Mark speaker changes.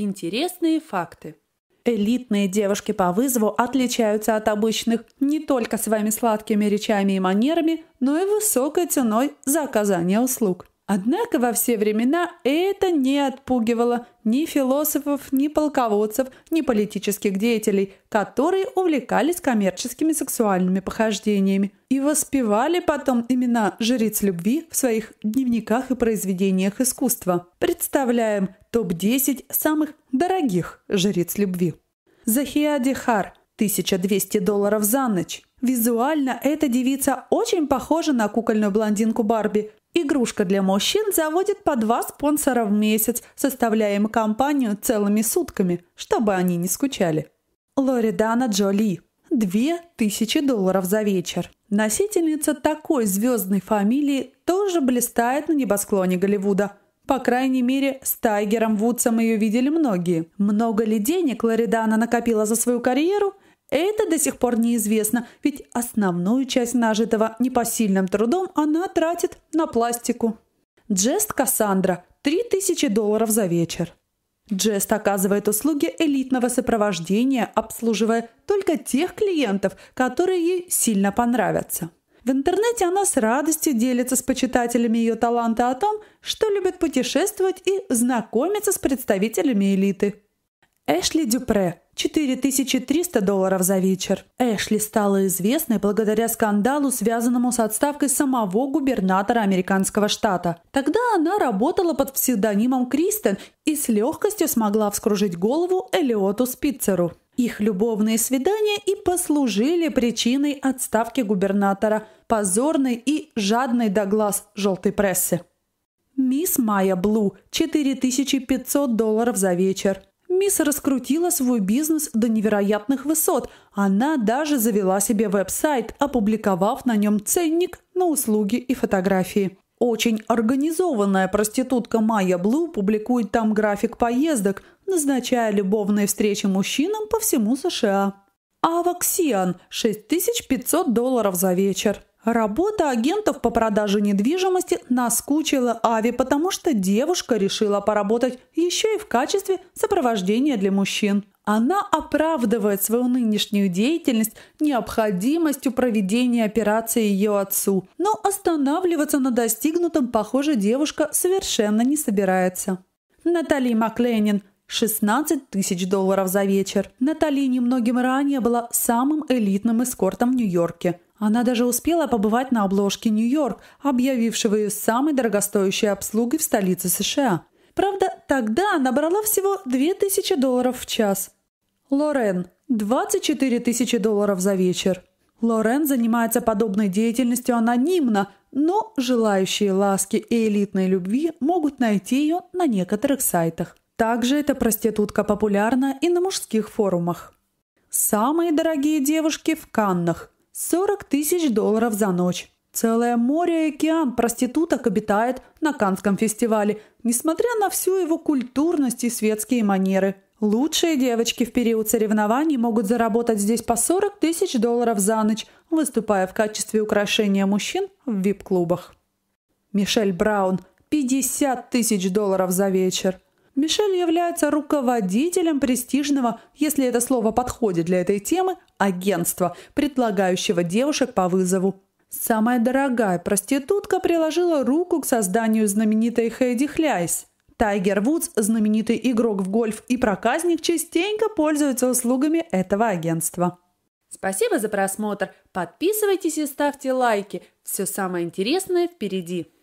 Speaker 1: Интересные факты. Элитные девушки по вызову отличаются от обычных не только своими сладкими речами и манерами, но и высокой ценой за оказание услуг. Однако во все времена это не отпугивало ни философов, ни полководцев, ни политических деятелей, которые увлекались коммерческими сексуальными похождениями и воспевали потом имена жриц любви в своих дневниках и произведениях искусства. Представляем топ-10 самых дорогих жриц любви. Захия Дихар – 1200 долларов за ночь. Визуально эта девица очень похожа на кукольную блондинку Барби, Игрушка для мужчин заводит по два спонсора в месяц, составляя им компанию целыми сутками, чтобы они не скучали. Лоридана Джоли. две тысячи долларов за вечер. Носительница такой звездной фамилии тоже блистает на небосклоне Голливуда. По крайней мере, с Тайгером Вудсом ее видели многие. Много ли денег Лоридана накопила за свою карьеру – это до сих пор неизвестно, ведь основную часть нажитого непосильным трудом она тратит на пластику. Джест Кассандра – 3000 долларов за вечер. Джест оказывает услуги элитного сопровождения, обслуживая только тех клиентов, которые ей сильно понравятся. В интернете она с радостью делится с почитателями ее таланта о том, что любит путешествовать и знакомиться с представителями элиты. Эшли Дюпре 4300 долларов за вечер. Эшли стала известной благодаря скандалу, связанному с отставкой самого губернатора американского штата. Тогда она работала под псевдонимом Кристен и с легкостью смогла вскружить голову Элиоту Спицеру. Их любовные свидания и послужили причиной отставки губернатора, позорной и жадной до глаз желтой прессы. Мисс Майя Блу – 4500 долларов за вечер. Мисс раскрутила свой бизнес до невероятных высот. Она даже завела себе веб-сайт, опубликовав на нем ценник на услуги и фотографии. Очень организованная проститутка Майя Блу публикует там график поездок, назначая любовные встречи мужчинам по всему США. А Ваксиан – 6500 долларов за вечер. Работа агентов по продаже недвижимости наскучила Ави, потому что девушка решила поработать еще и в качестве сопровождения для мужчин. Она оправдывает свою нынешнюю деятельность необходимостью проведения операции ее отцу, но останавливаться на достигнутом, похоже, девушка совершенно не собирается. Натали Макленин 16 тысяч долларов за вечер. Натали немногим ранее была самым элитным эскортом в Нью-Йорке. Она даже успела побывать на обложке «Нью-Йорк», объявившего ее самой дорогостоящей обслугой в столице США. Правда, тогда она брала всего 2000 долларов в час. Лорен – 24 тысячи долларов за вечер. Лорен занимается подобной деятельностью анонимно, но желающие ласки и элитной любви могут найти ее на некоторых сайтах. Также эта проститутка популярна и на мужских форумах. Самые дорогие девушки в Каннах – 40 тысяч долларов за ночь. Целое море и океан проституток обитает на Канском фестивале, несмотря на всю его культурность и светские манеры. Лучшие девочки в период соревнований могут заработать здесь по 40 тысяч долларов за ночь, выступая в качестве украшения мужчин в вип-клубах. Мишель Браун – 50 тысяч долларов за вечер. Мишель является руководителем престижного, если это слово подходит для этой темы, агентства, предлагающего девушек по вызову. Самая дорогая проститутка приложила руку к созданию знаменитой Хэйди Хляйс. Тайгер Вудс, знаменитый игрок в гольф и проказник, частенько пользуется услугами этого агентства. Спасибо за просмотр. Подписывайтесь и ставьте лайки. Все самое интересное впереди.